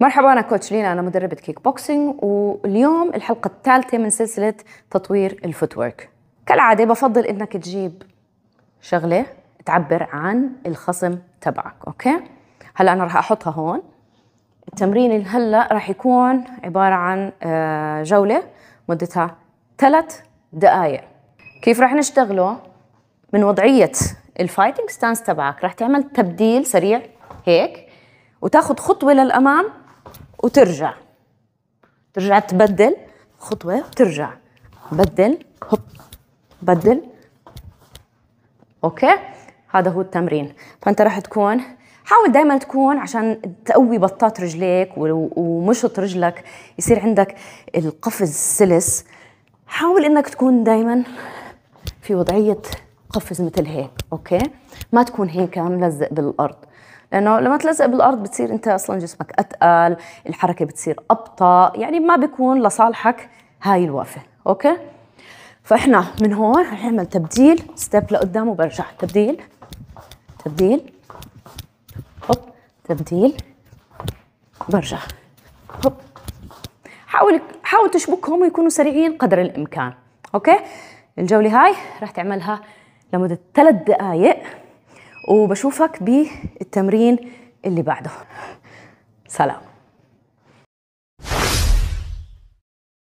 مرحبا انا كوتش لينا انا مدربه كيك بوكسينج واليوم الحلقه الثالثه من سلسله تطوير الفوتورك كالعاده بفضل انك تجيب شغله تعبر عن الخصم تبعك اوكي هلا انا راح احطها هون التمرين هلا راح يكون عباره عن آه، جوله مدتها ثلاث دقائق كيف راح نشتغله من وضعيه الفايتنج ستانس تبعك راح تعمل تبديل سريع هيك وتاخذ خطوه للامام وترجع ترجع تبدل خطوة وترجع بدل هوب بدل اوكي هذا هو التمرين فانت راح تكون حاول دائما تكون عشان تقوي بطات رجليك ومشط رجلك يصير عندك القفز سلس حاول انك تكون دائما في وضعيه قفز مثل هيك اوكي ما تكون هيك ملزق بالارض لانه لما تلزق بالارض بتصير انت اصلا جسمك اتقل الحركه بتصير ابطا يعني ما بيكون لصالحك هاي الوقفه اوكي فاحنا من هون رح نعمل تبديل ستيب لقدام وبرجع تبديل تبديل هوب تبديل برجع هوب حاول حاول تشبكهم ويكونوا سريعين قدر الامكان اوكي الجوله هاي رح تعملها لمده ثلاث دقائق وبشوفك بالتمرين اللي بعده سلام